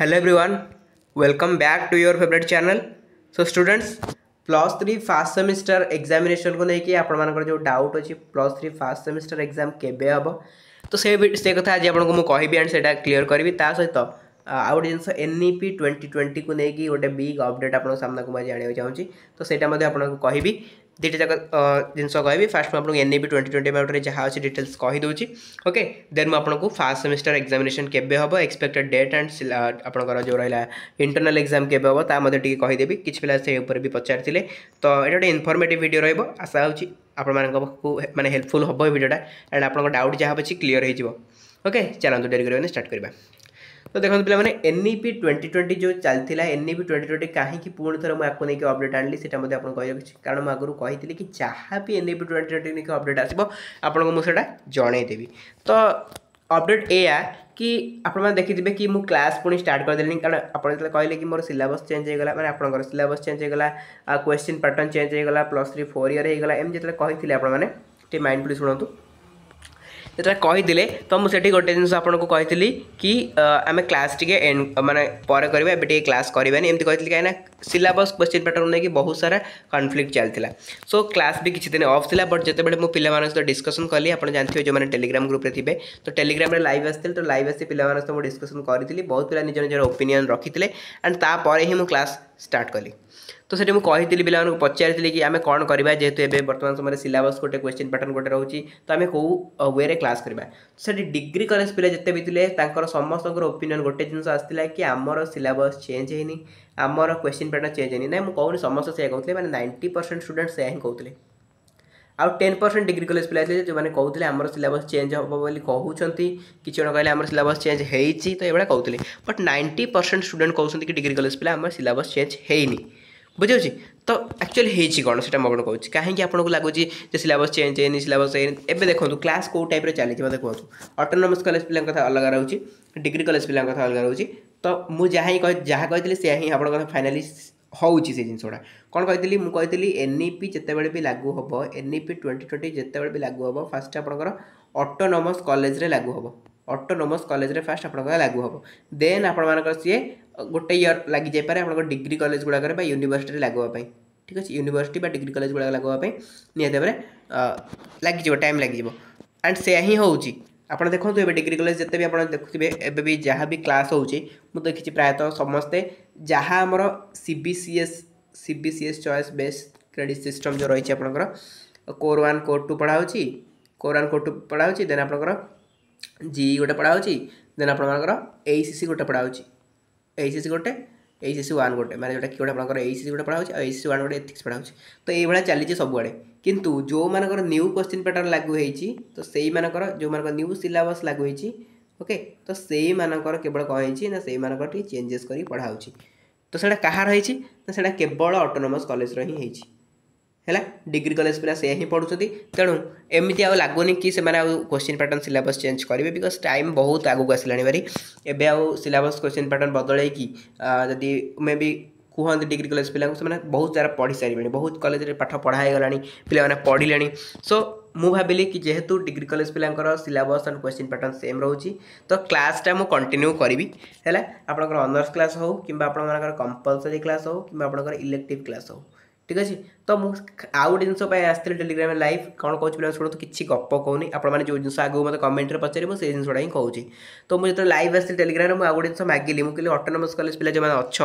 hello everyone welcome back to your favorite channel so students plus three first semester examination को लेकिन आपंकर जो doubt अच्छे plus three first semester exam केवे हम तो से से कथा आज आपको मुझे कहबी एंड से क्लीयर करी ता सहित आउ गोटे जिन एन ट्वेंटी ट्वेंटी को लेकिन गोटे बिग अपडेट आप सामना को जानवाक तो सहीटा आप कहि दुटा जाक जिनस कहि फास्ट में N E twenty twenty about में जहाँ अच्छी डिटेल्स कहीदे ओके दे आपको फास्ट सेमिस्टर एक्जामेसन के एक्सपेक्टेड डेट एंड आप जो रहा है इंटरनाल एक्जाम के मतदेवी किसी पिला से पचारे तो ये गोटे इनफर्मेट भिड रशा होपू मैंने हेल्पफुल हम ये एंड आप डाउट जहाँ अच्छी क्लीयर होके चलो डेरी करेंगे स्टार्ट करवा तो देखो पे मैंने एनईपी ट्वेंटी ट्वेंटी जो चलता है एनईपी ट्वेंटी ट्वेंटी कहीं पुण् थे मुझे नहीं अपडेट आनली से कही रखी कारण मुझे कही कि जहाँ भी एनईपी ट्वेंटी ट्वेंटी नहीं अपडेट आसो आपको मुझे जनईदेवि तो अपडेट एया कि आपने देखिथे कि मुझ क्लास पुणी स्टार्ट करदे कारण आप कहे कि मोर सिलेबस चेंज होगा मैंने आपंकर सिलेबस चेंज होगा क्वेश्चन पैटर्न चेंज होगा प्लस थ्री फोर इयर होगा एम जो कही आप माइंडफुली शुणु जितना जोदे तो मुझे गोटे जिन आपको कही कि आम क्लास टी एंड मैंने पर क्लास करमी कही कहीं सिलबस क्वेश्चन पेटर नहीं कि बहुत सारा कनफ्लिक्ट चलता सो क्लास भी किसी दिन अफ् था बट जिते मुझे पाला सहित डिस्कसन कल आज जानते हैं जो मैंने टेलीग्राम ग्रुप थे तो टेलीग्राम लाइव आसते तो लाइव आस पाला सहित मुझे डिस्कसन करी बहुत पिला निज निजर ओपिनियन रखी थे एंड ही मुझ क्लास स्टार्ट कली तो सीटी मुझे कही पे पचारि कि आम कौन करवा जेहतु एवं बर्तमान समय सिलबस गोटे क्वेश्चन पैटर्न गोटे रोचे तो आम कौ वे क्लास करवा तो सी डिग्री कलेज पे जिते भी थे समस्त ओपिनियन गोटे जिनस आसाला कि आम सिलबस चेंज है आम क्वेश्चन पैटर्न चेंज होनी ना मुझे कौन समस्त से कहते मैंने नाइंटी परसेंट स्टूडेंट से ही कहते आउ टेन परसेंट डिग्री कलेज पिला जो मैंने कहते आम सिलेबस चेंज हम बोली कहते कि जन कहे आम सिलेबस चेंज हो तो यह कहते बट नाइंटी परसेंट स्टूडेंट कहते कि डिग्री कलेज पिला सिलेबस चेंज है बुझे तो एक्चुअली कौन से मैं कौन कहीं आपको लगुच्च सिलेबस चेंज है सिलेबस है एवं देखो क्लास कौ टाइप चली मतलब कहुत अटोनमस कलेज पे कथ अलग रोचे डिग्री कलेज पे कथ अलग रोचे तो मुझे जहाँ कही जहाँ कही सी आप फाइनाली ହେଉଛି ସେ ଜିନିଷ ଗୁଡ଼ା କ'ଣ କହିଥିଲି ମୁଁ କହିଥିଲି ଏନ୍ ଇ ପି ଯେତେବେଳେ ବି ଲାଗୁ ହେବ N E P twenty twenty ଯେତେବେଳେ ବି ଲାଗୁ ହେବ ଫାଷ୍ଟ ଆପଣଙ୍କର ଅଟୋନୋମସ୍ କଲେଜରେ ଲାଗୁ ହେବ ଅଟୋନୋମସ୍ କଲେଜରେ ଫାଷ୍ଟ ଆପଣଙ୍କର ଲାଗୁ ହେବ ଦେନ୍ ଆପଣମାନଙ୍କର ସିଏ ଗୋଟେ ଇୟର୍ ଲାଗିଯାଇପାରେ ଆପଣଙ୍କ ଡିଗ୍ରୀ କଲେଜ ଗୁଡ଼ାକରେ ବା ୟୁନିଭର୍ସିଟିରେ ଲାଗୁ ହେବା ପାଇଁ ঠিক আছে ইউনিভার্সিটি বা ডিগ্রি কলেজ গুড়া লাগবা নিহতি ভাবে লাগিযোগ টাইম লাগিযোগ আন্ড সেয়া হি হচ্ছে আপনার দেখুন এবার ডিগ্রি কলেজ যেতে বি ଆପଣ দেখুবে ଏବେ ବି ଯାହା ବି କ୍ଲାସ୍ ହେଉଛି ମୁଁ ଦେଖିଛି ପ୍ରାୟତଃ ସମସ୍ତେ ଯାହା ଆମର C B C S C B C S choice base credit system ଯେଉଁ ରହିଛି ଆପଣଙ୍କର କୋର୍ ୱାନ୍ କୋର୍ ଟୁ ପଢ଼ା ହେଉଛି କୋର୍ ୱାନ୍ କୋର୍ ଟୁ ପଢ଼ା ହେଉଛି ଦେନ୍ ଆପଣଙ୍କର ଜି ଗୋଟେ ପଢ଼ା ହେଉଛି ଦେନ୍ ଆପଣମାନଙ୍କର ଏଇ ସି ସି ଗୋଟେ ପଢ଼ା ହେଉଛି ଏଇ ସି ସି ଗୋଟେ ଏଇ ସି ସି ୱାନ୍ ଗୋଟେ ମାନେ ଯେଉଁଟା କି ଗୋଟେ ଆପଣଙ୍କର ଏଇ ସି ସି ଗୋଟେ ପଢ଼ା ହେଉଛି ଆଉ ଏଇ ସି ସି ୱାନ୍ ଗୋଟେ ଏଥିକ୍ସ ପଢ଼ା ହେଉଛି ତ ଏଇଭଳିଆ ଚାଲିଛି ସବୁଆଡ଼େ କିନ୍ତୁ ଯେଉଁମାନଙ୍କର ନ୍ୟୁ କୋଶ୍ଚିନ୍ ପ୍ୟାଟର୍ନ ଲାଗୁ ହେଇଛି ତ ସେଇମାନଙ୍କର ଯେଉଁମାନଙ୍କର ନ୍ୟୁ ସିଲାବସ୍ ଲାଗୁ ହେଇଛି ଓକେ ତ ସେଇମାନଙ୍କର କେବଳ କ'ଣ ହେଇଛି ନା ସେଇମାନଙ୍କର ଟିକେ ଚେଞ୍ଜେସ୍ କରି ପଢ଼ା ହେଉଛି ତ ସେଇଟା କାହାର ହେଇଛି ନା ସେଇଟା କେବଳ ଅଟୋନମସ୍ କଲେଜର ହିଁ ହେଇଛି ହେଲା ଡିଗ୍ରୀ କଲେଜ ପିଲା ସେୟା ହିଁ ପଢ଼ୁଛନ୍ତି ତେଣୁ ଏମିତି ଆଉ ଲାଗୁନି କି ସେମାନେ ଆଉ କୋଶ୍ଚିନ୍ ପ୍ୟାଟର୍ନ ସିଲାବସ୍ ଚେଞ୍ଜ କରିବେ ବିକଜ ଟାଇମ୍ ବହୁତ ଆଗକୁ ଆସିଲାଣି ଭାରି ଏବେ ଆଉ ସିଲାବସ୍ କୋଶ୍ଚିନ୍ ପ୍ୟାଟର୍ନ ବଦଳେଇକି ଯଦି ମେ ବି କୁହନ୍ତି ଡିଗ୍ରୀ କଲେଜ ପିଲାଙ୍କୁ ସେମାନେ ବହୁତ ସାରା ପଢ଼ି ସାରିବେଣି ବହୁତ କଲେଜରେ ପାଠ ପଢ଼ା ହେଇଗଲାଣି ପିଲାମାନେ ପଢ଼ିଲେଣି ସୋ ମୁଁ ଭାବିଲି କି ଯେହେତୁ ଡିଗ୍ରୀ କଲେଜ ପିଲାଙ୍କର syllabus and question pattern same ରହୁଛି ତ କ୍ଲାସ୍ଟା ମୁଁ କଣ୍ଟିନ୍ୟୁ କରିବି ହେଲା ଆପଣଙ୍କର ଅନର୍ସ କ୍ଲାସ୍ ହେଉ କିମ୍ବା ଆପଣମାନଙ୍କର କମ୍ପଲସରି କ୍ଲାସ୍ ହେଉ କିମ୍ବା ଆପଣଙ୍କର ଇଲେକ୍ଟିଭ୍ କ୍ଲାସ୍ ହେଉ ଠିକ୍ ଅଛି ତ ମୁଁ ଆଉ ଗୋଟେ ଜିନିଷ ପାଇଁ ଆସିଥିଲି ଟେଲିଗ୍ରାମ ଲାଇଭ୍ କ'ଣ କହୁଛି ପିଲାମାନେ ଶୁଣନ୍ତୁ କିଛି ଗପ କହୁନି ଆପଣମାନେ ଯେଉଁ ଜିନିଷ ଆଗକୁ ମୋତେ କମେଣ୍ଟରେ ପଚାରିବେ ମୁଁ ସେଇ ଜିନିଷଟା ହିଁ କହୁଛି ତ ମୁଁ ଯେତେବେଳେ ଲାଇଭ୍ ଆସିଥିଲି ଟେଲିଗ୍ରାମରେ ମୁଁ ଆଉ ଗୋଟେ ଜିନିଷ ମାଗିଲି ମୁଁ କହିଲି ଅଟୋନମସ୍ କଲେଜ ପିଲା ଯେଉଁମାନେ ଅଛ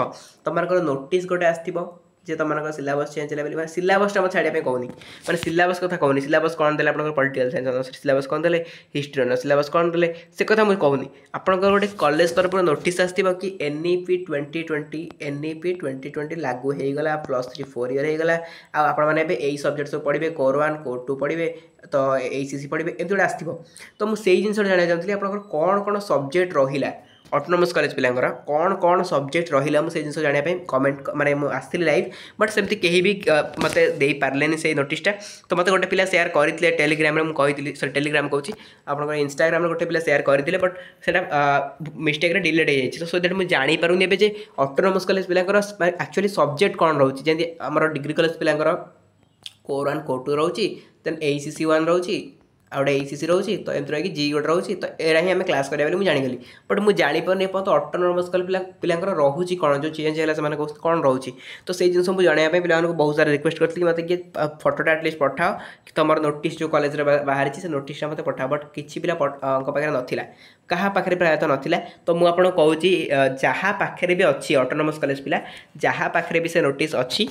ତୁମମାନଙ୍କର ନୋଟିସ୍ ଗୋଟେ ଆସିଥିବ ଯେ ତୁମମାନଙ୍କର ସିଲାବସ୍ ଚେଞ୍ଜ ହେଲା ବୋଲି ମାନେ ସିଲାବସ୍ଟା ମୋତେ ଛାଡ଼ିବା ପାଇଁ କହୁନି ମାନେ ସିଲାବସ୍ କଥା କହୁନି ସିଲାବସ୍ କ'ଣ ଦେଲେ ଆପଣଙ୍କର ପଲିଟିକାଲ୍ ସାଇନ୍ସ ଅନର୍ସ ସିଲାବସ୍ କ'ଣ ଦେଲେ ହିଷ୍ଟ୍ରି ଅନର୍ସ ସିଲାବସ୍ କ'ଣ ଦେଲେ ସେ କଥା ମୁଁ କହୁନି ଆପଣଙ୍କର ଗୋଟେ କଲେଜ ତରଫରୁ ନୋଟିସ୍ ଆସିଥିବ କି N E P twenty twenty N E P twenty twenty ଲାଗୁ ହେଇଗଲା ପ୍ଲସ୍ ଥ୍ରୀ ଫୋର୍ ଇୟର୍ ହେଇଗଲା ଆଉ ଆପଣମାନେ ଏବେ ଏଇ ସବଜେକ୍ଟ ସବୁ ପଢ଼ିବେ କୋର୍ ୱାନ୍ କୋର୍ ଟୁ ପଢ଼ିବେ ତ ଏଇ ସି ସି ପଢ଼ିବେ ଏମିତି ଗୋଟେ ଆସିଥିବ ତ ମୁଁ ସେଇ ଜିନିଷଟା ଜାଣିବାକୁ ଚାହୁଁଥିଲି ଆପଣଙ୍କର କ'ଣ କ'ଣ ସବଜେକ୍ଟ ରହିଲା ଅଟୋନୋମସ୍ କଲେଜ ପିଲାଙ୍କର କ'ଣ କ'ଣ ସବଜେକ୍ଟ ରହିଲା ମୁଁ ସେ ଜିନିଷ ଜାଣିବା ପାଇଁ କମେଣ୍ଟ ମାନେ ମୁଁ ଆସିଥିଲି ଲାଇଭ୍ ବଟ୍ ସେମିତି କେହି ବି ମୋତେ ଦେଇପାରିଲେନି ସେଇ ନୋଟିସ୍ଟା ତ ମୋତେ ଗୋଟେ ପିଲା ସେୟାର କରିଥିଲେ ଟେଲିଗ୍ରାମରେ ମୁଁ କହିଥିଲି ସରି ଟେଲିଗ୍ରାମ କହୁଛି ଆପଣଙ୍କର ଇନଷ୍ଟାଗ୍ରାମରେ ଗୋଟେ ପିଲା ସେୟାର କରିଥିଲେ ବଟ୍ ସେଇଟା ମିଷ୍ଟେକ୍ରେ ଡିଲେଟ୍ ହେଇଯାଇଛି ତ ସୋ ଦ୍ୟାଟ୍ ମୁଁ ଜାଣିପାରୁନି ଏବେ ଯେ ଅଟୋନୋମସ୍ କଲେଜ ପିଲାଙ୍କର ଆକ୍ଚୁଆଲି ସବଜେକ୍ଟ କ'ଣ ରହୁଛି ଯେମିତି ଆମର ଡିଗ୍ରୀ କଲେଜ ପିଲାଙ୍କର କୋର୍ ୱାନ୍ କୋର୍ ଟୁ ରହୁଛି ଦେନ୍ ଏଇ ସି ସି ୱାନ୍ ରହୁଛି आ गए एसी रोचे तो एम रही जी गोटे रोचे तो एरा ही आम क्लास करा मुझे जानगली बट मुझे जापर नहीं पर्यटन अटोनमस कल पिला पिला रोच कौन जो चेंज है से कौन रोचे तो से जिस जानापी पीला बहुत सारे रिक्वेस्ट करती मत किए फटोटा आटलिस्ट पठाओ कि तुम नोट जो कलेज बाहर से नोटा मत पठाओ बट कि पिला କାହା ପାଖରେ ପ୍ରାୟତଃ ନଥିଲା ତ ମୁଁ ଆପଣଙ୍କୁ କହୁଛି ଯାହା ପାଖରେ ବି ଅଛି ଅଟୋନମସ୍ କଲେଜ ପିଲା ଯାହା ପାଖରେ ବି ସେ ନୋଟିସ୍ ଅଛି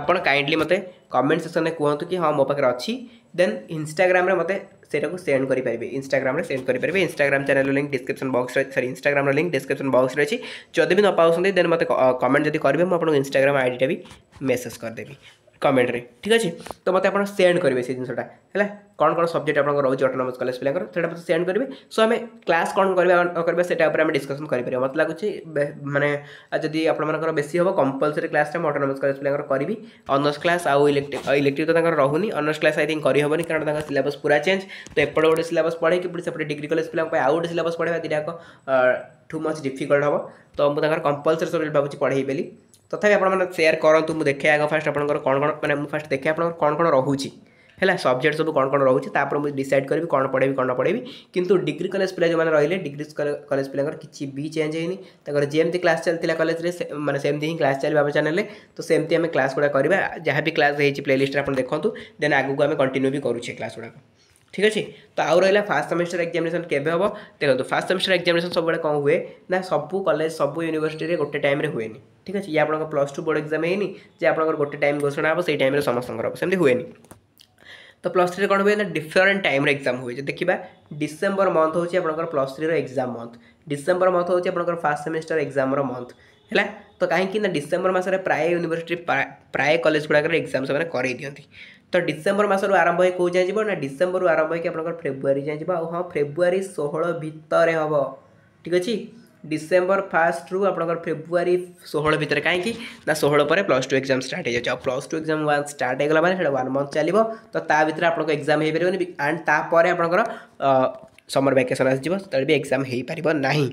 ଆପଣ କାଇଣ୍ଡଲି ମୋତେ କମେଣ୍ଟ ସେକ୍ସନରେ କୁହନ୍ତୁ କି ହଁ ମୋ ପାଖରେ ଅଛି ଦେନ୍ ଇନଷ୍ଟାଗ୍ରାମରେ ମୋତେ ସେଇଟାକୁ ସେଣ୍ଡ କରିପାରିବେ ଇନଷ୍ଟାଗ୍ରାମରେ ସେଣ୍ଡ କରିପାରିବେ ଇନଷ୍ଟାଗ୍ରାମ ଚ୍ୟାନେଲର ଲିଙ୍କ୍ ଡିସ୍କ୍ରିପସନ୍ ବକ୍ସରେ ସରି ଇନଷ୍ଟାଗ୍ରାମର ଲିଙ୍କ୍ ଡିସ୍କ୍ରିପସନ୍ ବକ୍ସରେ ଅଛି ଯଦି ବି ନ ପାଉଛନ୍ତି ଦେନ୍ ମୋତେ କମେଣ୍ଟ ଯଦି କରିବେ ମୁଁ ଆପଣଙ୍କୁ ଇନଷ୍ଟାଗ୍ରାମ ଆଇଡ଼ିଟା ବି ମେସେଜ୍ କରିଦେବି কমেন্টরে ঠিক আছে তো মতো আপনার সেন্ড করবে সেই জিনিসটা হ্যাঁ কোণ কোণ সবজেক্ট আপনার রয়েছে অটোনোমস কলেজ পিলাঙ্কর সেটা মতো সেন্ড করবে সো আমি ক্লাস কোণ করবে করবে সেটা উপরে আমি ডিসকসন করিপারিবা মতো লাগুছি মানে যদি আপনার বেশি হব কম্পলসরি ক্লাসটা আমি অটোনোমস কলেজ পিলাঙ্কর করবি অনার্স ক্লাস আউ ইলেকটিভ ইলেকটিভ তো তাঁর রহুনি অনার্স ক্লাস আই থিঙ্ক କରିହେବନି କାରଣ ତାଙ୍କ ସିଲାବସ୍ ପୁରା ଚେଞ୍ଜ ତ ଏପଟେ ଗୋଟେ ସିଲାବସ୍ ପଢ଼େଇକି ପୁଣି ସେପଟେ ଡିଗ୍ରୀ କଲେଜ ପିଲାଙ୍କ ପାଇଁ ଆଉ ଗୋଟେ ସିଲାବସ୍ ପଢ଼େଇବା ଦୁଇଟାକ ଟୁ ମଚ୍ ଡିଫିକଲ୍ଟ ହେବ ତ ମୁଁ ତାଙ୍କର କମ୍ପଲସରି ସବଜେକ୍ଟ ଭାବୁଛି ପଢ଼େଇ ବୋଲି ତଥାପି ଆପଣମାନେ ସେୟାର କରନ୍ତୁ ମୁଁ ଦେଖେ ଆଗ ଫାଷ୍ଟ ଆପଣଙ୍କର କ'ଣ କ'ଣ ମାନେ ମୁଁ ଫାଷ୍ଟ ଦେଖେ ଆପଣଙ୍କର କ'ଣ କ'ଣ ରହୁଛି ହେଲା ସବଜେକ୍ଟ ସବୁ କ'ଣ କ'ଣ ରହୁଛି ତାପରେ ମୁଁ ଡିସାଇଡ଼ କରିବି କ'ଣ ପଢ଼େଇବି କ'ଣ ପଢ଼େଇବି କିନ୍ତୁ ଡିଗ୍ରୀ କଲେଜ ପିଲା ଯେଉଁମାନେ ରହିଲେ ଡିଗ୍ରୀ କଲେଜ ପିଲାଙ୍କର କିଛି ବି ଚେଞ୍ଜ ହେଇନି ତାଙ୍କର ଯେମିତି କ୍ଲାସ୍ ଚାଲିଥିଲା କଲେଜରେ ମାନେ ସେମିତି ହିଁ କ୍ଲାସ୍ ଚାଲିବ ଆମ ଚ୍ୟାନେଲରେ ତ ସେମିତି ଆମେ କ୍ଲାସ୍ ଗୁଡ଼ା କରିବା ଯାହା ବି କ୍ଲାସ୍ ହେଇଛି ପ୍ଲେଲିଷ୍ଟରେ ଆପଣ ଦେଖନ୍ତୁ ଦେନ୍ ଆଗକୁ ଆମେ କଣ୍ଟିନ୍ୟୁ ବି କରୁଛେ କ୍ଲାସ୍ ଗୁଡ଼ାକ ঠিক আছে তো ଆଉ ରହିଲା ଫାର୍ଷ୍ଟ ସେମିଷ୍ଟର ଏକ୍ଜାମିନେସନ୍ କେବେ ହେବ ଦେଖନ୍ତୁ ଫାର୍ଷ୍ଟ ସେମିଷ୍ଟର ଏକ୍ଜାମିନେସନ୍ ସବୁବେଳେ କ'ଣ ହୁଏ ନା ସବୁ କଲେଜ ସବୁ ୟୁନିଭର୍ସିଟିରେ ଗୋଟେ ଟାଇମ୍ରେ ହୁଏନି ଠିକ୍ ଅଛି ଇଏ ଆପଣଙ୍କ ପ୍ଲସ୍ ଟୁ ବୋର୍ଡ଼ ଏକ୍ଜାମ୍ ହେଇନି ଯେ ଆପଣଙ୍କର ଗୋଟେ ଟାଇମ୍ ଘୋଷଣା ହେବ ସେଇ ଟାଇମ୍ରେ ସମସ୍ତଙ୍କର ହେବ ସେମିତି ହୁଏନି ତ ପ୍ଲସ୍ ଥ୍ରୀରେ କ'ଣ ହୁଏ ନା ଡିଫରେଣ୍ଟ ଟାଇମ୍ରେ ଏକ୍ଜାମ୍ ହୁଏ ଯଦି ଦେଖିବା ଡିସେମ୍ବର ମନ୍ଥ ହେଉଛି ଆପଣଙ୍କର ପ୍ଲସ୍ ଥ୍ରୀର ଏକ୍ଜାମ୍ ମନ୍ଥ ଡିସେମ୍ବର ମନ୍ଥ ହେଉଛି ଆପଣଙ୍କର ଫାର୍ଷ୍ଟ ସେମିଷ୍ଟର ଏକ୍ଜାମ୍ର ମନ୍ଥ ହେଲା ତ କାହିଁକି ନା ଡିସେମ୍ବର ମାସରେ ପ୍ରାୟ ୟୁନିଭର୍ସିଟି ପ୍ରାୟ କଲେଜ ଗୁଡ଼ାକରେ ଏକ୍ଜାମ୍ ସେମାନେ କରାଇ ଦିଅନ୍ତି ତ ଡିସେମ୍ବର ମାସରୁ ଆରମ୍ଭ ହୋଇ କେଉଁ ଯାଏଁ ଯିବ ନା ଡିସେମ୍ବରରୁ ଆରମ୍ଭ ହୋଇକି ଆପଣଙ୍କର ଫେବୃଆରୀ ଯାଏଁ ଯିବ ଆଉ ହଁ ଫେବୃଆରୀ ଷୋହଳ ଭିତରେ ହେବ ଠିକ୍ ଅଛି ଡିସେମ୍ବର ଫାଷ୍ଟରୁ ଆପଣଙ୍କର ଫେବୃଆରୀ ଷୋହଳ ଭିତରେ କାହିଁକି ନା ଷୋହଳ ପରେ ପ୍ଲସ୍ ଟୁ ଏକ୍ଜାମ୍ ଷ୍ଟାର୍ଟ ହେଇଯାଉଛି ଆଉ plus two exam one start ହେଇଗଲା ମାନେ ସେଇଟା ୱାନ୍ ମନ୍ଥ ଚାଲିବ ତ ତା ଭିତରେ ଆପଣଙ୍କ ଏକ୍ଜାମ୍ ହେଇପାରିବନି ଆଣ୍ଡ ତାପରେ ଆପଣଙ୍କର ସମର ଭ୍ୟାକେସନ୍ ଆସିଯିବ ସେତେବେଳେ ବି ଏକ୍ଜାମ୍ ହେଇପାରିବ ନାହିଁ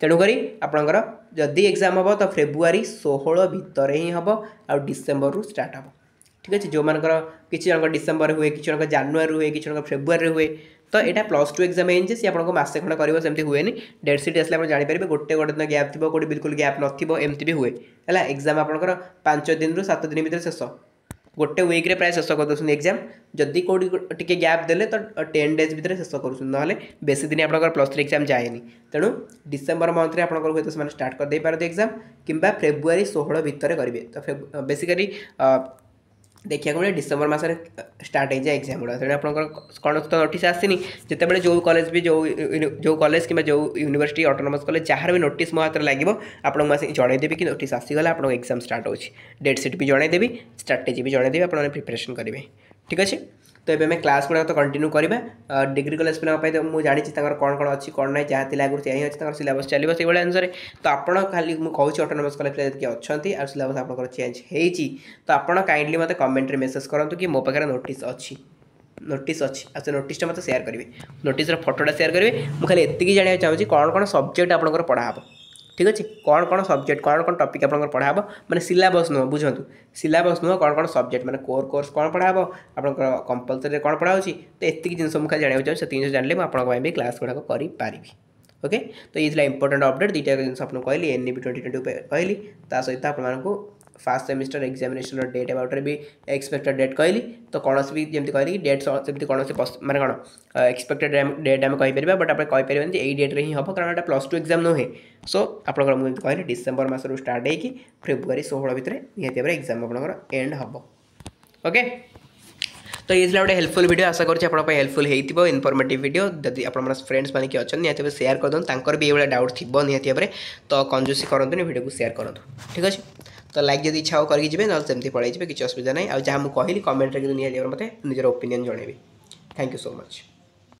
ତେଣୁକରି ଆପଣଙ୍କର ଯଦି ଏକ୍ଜାମ୍ ହେବ ତ ଫେବୃଆରୀ ଷୋହଳ ଭିତରେ ହିଁ ହେବ ଆଉ ଡିସେମ୍ବରରୁ ଷ୍ଟାର୍ଟ ହେବ ठीक अच्छे जो मर कि डिसेम्बर हुए कि जानुरी हुए कि फेब्रुआर हुए तो यहाँ प्लस टू एक्जाम से सी आपसे खंड कर सेमती हुए डेट आसे आप जानपरेंगे गोटे गोटे दिन गैप थी कौटे बिल्कुल गैप नमी भी हुए है एक्जाम आप पांच दिन रू सात दिन भितर शेष गोटे व्विक्रे प्राय शेष कर दूसरे एक्जाम जदि कौट टे गैप दे तो टेन डेज भितर शेष कर ना बेसी दिन आपर प्लस थ्री एक्जाम जाए तेणु डिसेम्बर मंथ्रे आपर हूँ तो स्टार्ट करदे पारे एक्जाम कि फेब्रुआरी षोह भितर करेंगे तो बेसिकली देखा मिले डिसेम्बर मस स्टार्ट एक्जाम गुड़ा तेनालीरु तो नोट आसनी जिते जो कलेज भी जो जो कलेज कि जो यूनिवर्सी अटोनमस कलेज जहाँ भी नोट मो हाथ लगे आपको मुझे जनईदेवी कि नोट आसगला आप एक्जाम स्टार्ट होट सीट भी जनईदेवी स्ट्राटेजी भी जनईदेवी आप प्रिपेरेसन करेंगे ठीक अच्छे ᱛᱚᱵᱮ મે ક્લાᱥ ᱜᱚᱱᱟ ᱛᱚ ᱠᱚᱱᱴᱤᱱᱭᱩ ᱠᱟᱹᱨᱤᱵᱟ ᱟᱨ ᱰᱤᱜᱨᱤ ᱠᱚᱞᱮᱡᱽ ᱵᱟᱝ ᱯᱟᱭ ᱛᱚ ᱢᱩ ᱡᱟᱰᱤ ᱪᱤ ᱛᱟᱠᱚ ᱠᱚᱱ ᱠᱚᱱ ᱟᱹᱪᱷᱤ ᱠᱚᱨᱱᱟᱭ ᱡᱟᱦᱟᱛᱤ ᱞᱟᱜᱩ ᱪᱤ ᱮᱭᱤ ᱟᱹᱪᱷᱤ ᱛᱟᱠᱚ ᱥᱤᱞᱟᱵᱚᱥ ᱪᱟᱞᱤ ᱵᱟᱥᱮ ᱵᱚᱞᱮ ᱟᱱᱥᱟᱨ ᱛᱚ ᱟᱯᱱᱚ ᱠᱷᱟᱹᱞᱤ ᱢᱩ ᱠᱚᱦᱩ ᱪᱤ ᱚᱴᱚᱱᱚᱢᱟᱥ ᱠᱚᱞᱮᱡᱽ ᱨᱮ ᱠᱤ ᱟᱹᱪᱷᱟᱱᱛᱤ ᱟᱨ ᱥᱤᱞᱟᱵᱚᱥ ᱟᱯᱱᱚ ᱠᱚ ᱪᱮᱸᱡ ᱦᱮᱭᱤ ᱪᱤ ᱛᱚ ᱟᱯᱱ ঠিক আছে কোণ কোণ সবজেক্ট কোণ কোণ টপিক আপনার পড়া হব মানে সিলাবস নুহ বুঝতু সিলাবস নুহ কোণ কোণ সবজেক্ট মানে কোর কোর্স কোণ পড়া হব আপনার কম্পলসরি কোণ পড়া হচ্ছে তো এত জিনিস মু খালি জাঁয়া চাহুছি সেত জিনিস জাঁলে আপনার ক্লাস গুড়া করে পারিবি ओके तो ये इंपोर्टां अपडेट दुईटा जिन आपको कहली एन इ ट्वेंटी ट्वेंटी कहली ता सहित आपको फास्ट सेमिस्टर एक्जामिनेसन डेट अबाउटରେ ବି ଏକ୍ସପେକ୍ଟେଡ୍ ଡେଟ୍ କହିଲି ତ କୌଣସି ବି ଯେମିତି କହିଲି କି ଡେଟ୍ ସେମିତି କୌଣସି ମାନେ କ'ଣ ଏକ୍ସପେକ୍ଟେଡ୍ ଡେଟ୍ ଆମେ କହିପାରିବା ବଟ୍ ଆପଣ କହିପାରିବାନି ଯେ ଏଇ ଡେଟ୍ରେ ହିଁ ହେବ କାରଣ ଏଇଟା ପ୍ଲସ୍ ଟୁ ଏକ୍ଜାମ୍ ନୁହେଁ ସୋ ଆପଣଙ୍କର ମୁଁ ଯେମିତି କହିଲି ଡିସେମ୍ବର ମାସରୁ ଷ୍ଟାର୍ଟ ହେଇକି ଫେବୃଆରୀ ଷୋହଳ ଭିତରେ ନିହାତି ଭାବରେ ଏକ୍ଜାମ୍ ଆପଣଙ୍କର ଏଣ୍ଡ ହେବ ଓକେ ତ ଏଇ ଥିଲା ଗୋଟେ ହେଲ୍ପଫୁଲ୍ ଭିଡ଼ିଓ ଆଶା କରୁଛି ଆପଣଙ୍କ ପାଇଁ ହେଲ୍ପଫୁଲ୍ ହେଇଥିବ ଇନଫର୍ମେଟିଭ୍ ଭିଡ଼ିଓ ଯଦି ଆପଣଙ୍କର ଫ୍ରେଣ୍ଡସ୍ ମାନେ କିଏ ଅଛନ୍ତି ନିହାତି ଭାବେ ସେୟାର କରିଦିଅନ୍ତୁ ତାଙ୍କର ବି ଏଇଭଳିଆ ଡାଉଟ୍ ଥିବ ନିହାତି ଭାବରେ ତ କଞ୍ଜୁସି କରନ୍ତୁନି ଭିଡ଼ିଓକୁ ସେୟାର କରନ୍ତୁ ଠିକ୍ ଅଛି ତ ଲାଇକ୍ ଯଦି ଇଚ୍ଛା ହେବ କରିକି ଯିବେ ନହେଲେ ସେମିତି ପଳାଇ ଯିବେ କିଛି ଅସୁବିଧା ନାହିଁ ଆଉ ଯାହା ମୁଁ କହିଲି କମେଣ୍ଟରେ କିନ୍ତୁ ନିହାତି ଭାବରେ ମୋତେ ନିଜର ଓପିନିଅନ୍ ଜଣେଇବି ଥ୍ୟାଙ୍କ ୟୁ ସୋ ମଚ୍